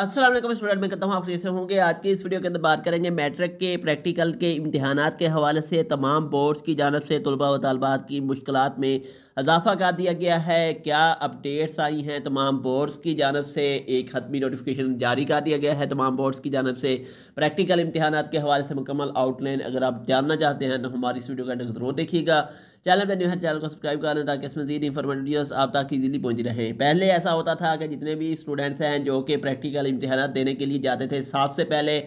Aslam student मैं कहता हूँ आप जैसे होंगे आज की इस वीडियो के अंदर बात करेंगे मैट्रिक के प्रैक्टिकल के इम्तहान के हवाले से तमाम बोर्ड्स की जानब से तलबा व तलबात की मुश्किल में इजाफा कर दिया गया है क्या अपडेट्स आई हैं तमाम बोर्ड्स की जानब से एक हतमी नोटिफिकेशन जारी कर दिया गया है तमाम बोर्ड्स की जानब से प्रैक्टिकल इम्तहान के हवाले से मुकम्मल आउटलाइन अगर आप जानना चाहते हैं तो हमारी इस वीडियो का ज़रूर देखिएगा चैनल पर न्यू है चैनल को सब्सक्राइब कर दें ताकि इसमें मजीद इन्फॉर्मेटिव वीडियोस आप तक ईज़िली पहुंच रहे हैं पहले ऐसा होता था कि जितने भी स्टूडेंट्स हैं जो कि प्रैक्टिकल इम्तहान देने के लिए जाते थे सबसे से पहले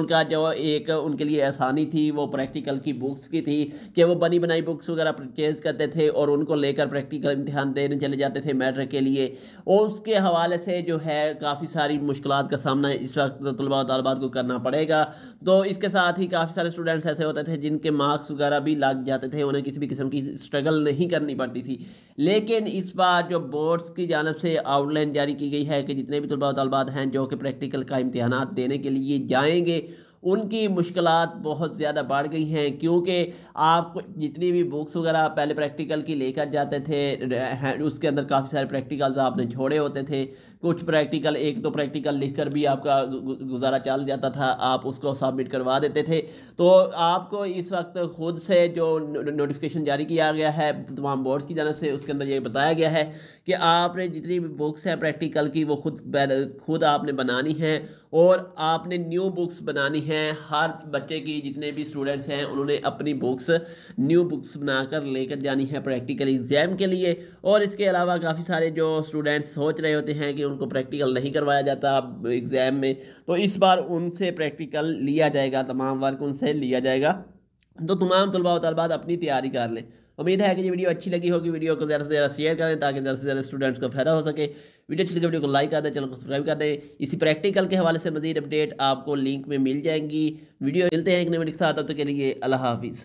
उनका जो एक उनके लिए आसानी थी वो प्रैक्टिकल की बुक्स की थी कि वो बनी बनाई बुक्स वगैरह परचेज़ करते थे और उनको लेकर प्रैक्टिकल इम्तहान देने चले जाते थे मैट्रिक के लिए और उसके हवाले से जो है काफ़ी सारी मुश्किल का सामना इस वक्त तलबा तलबात को करना पड़ेगा तो इसके साथ ही काफ़ी सारे स्टूडेंट्स ऐसे होते थे जिनके मार्क्स वगैरह भी लग जाते थे उन्हें किसी भी किस्म की स्ट्रगल नहीं करनी पड़ती थी लेकिन इस बार जो बोर्ड्स की जानब से आउटलाइन जारी की गई है कि जितने भी तलबा तलबात हैं जो कि प्रैक्टिकल का इम्तहान देने के लिए जाएंगे उनकी मुश्किल बहुत ज़्यादा बढ़ गई हैं क्योंकि आप जितनी भी बुक्स वगैरह पहले प्रैक्टिकल की लेकर जाते थे उसके अंदर काफ़ी सारे प्रैक्टिकल्स आपने छोड़े होते थे कुछ प्रैक्टिकल एक तो प्रैक्टिकल लिखकर भी आपका गुजारा चल जाता था आप उसको सबमिट करवा देते थे तो आपको इस वक्त खुद से जो नोटिफिकेशन जारी किया गया है तमाम बोर्ड्स की जानब से उसके अंदर ये बताया गया है कि आपने जितनी भी बुक्स हैं प्रैक्टिकल की वो खुद खुद आपने बनानी हैं और आपने न्यू बुक्स बनानी हैं हर बच्चे की जितने भी स्टूडेंट्स हैं उन्होंने अपनी बुक्स न्यू बुक्स बनाकर लेकर जानी है प्रैक्टिकल एग्ज़ाम के लिए और इसके अलावा काफ़ी सारे जो स्टूडेंट्स सोच रहे होते हैं कि उनको प्रैक्टिकल नहीं करवाया जाता एग्ज़ाम में तो इस बार उनसे प्रैक्टिकल लिया जाएगा तमाम वर्क उनसे लिया जाएगा तो तमाम तलबा तलबात अपनी तैयारी कर लें उम्मीद है कि ये वीडियो अच्छी लगी होगी वीडियो को ज़्यादा से ज़्यादा शेयर करें ताकि ज़्यादा से ज़्यादा स्टूडेंट्स को फायदा हो सके वीडियो अच्छी लगी वीडियो को लाइक कर दें चैनल को सब्सक्राइब कर दें इसी प्रैक्टिकल के हवाले से मजीद अपडेट आपको लिंक में मिल जाएंगी वीडियो मिलते हैं एक नए के साथ अब तक के लिए अल्लाह हाफिज़